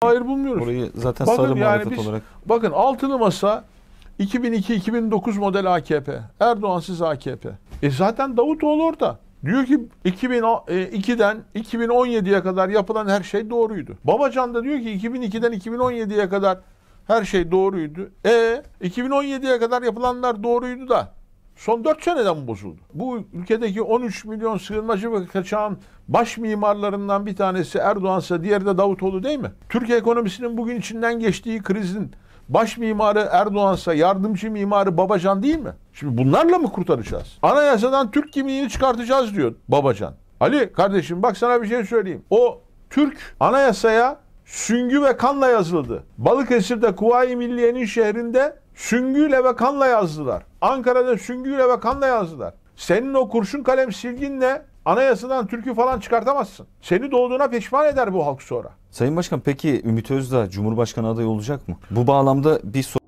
Hayır bulmuyoruz. Burayı zaten bakın, sarı yani biz, olarak. Bakın altılı masa 2002-2009 model AKP. Erdoğansız AKP. E zaten Davutoğlu orada. Diyor ki 2002'den e, 2017'ye kadar yapılan her şey doğruydu. Babacan da diyor ki 2002'den 2017'ye kadar her şey doğruydu. E 2017'ye kadar yapılanlar doğruydu da son 4 seneden bozuldu. Bu ülkedeki 13 milyon sığınmacı ve kaçağın baş mimarlarından bir tanesi Erdoğan'sa diğeri de Davutoğlu değil mi? Türkiye ekonomisinin bugün içinden geçtiği krizin baş mimarı Erdoğan'sa yardımcı mimarı Babacan değil mi? Şimdi bunlarla mı kurtaracağız? Anayasadan Türk kimliğini çıkartacağız diyor Babacan. Ali kardeşim bak sana bir şey söyleyeyim. O Türk anayasaya süngü ve kanla yazıldı. Balıkesir'de Kuvayi Milliye'nin şehrinde süngüyle ve kanla yazdılar. Ankara'da süngüyle ve kanla yazdılar. Senin o kurşun kalem silginle anayasadan türkü falan çıkartamazsın. Seni doğduğuna pişman eder bu halk sonra. Sayın Başkan peki Ümit Özdağ Cumhurbaşkanı adayı olacak mı? Bu bağlamda bir soru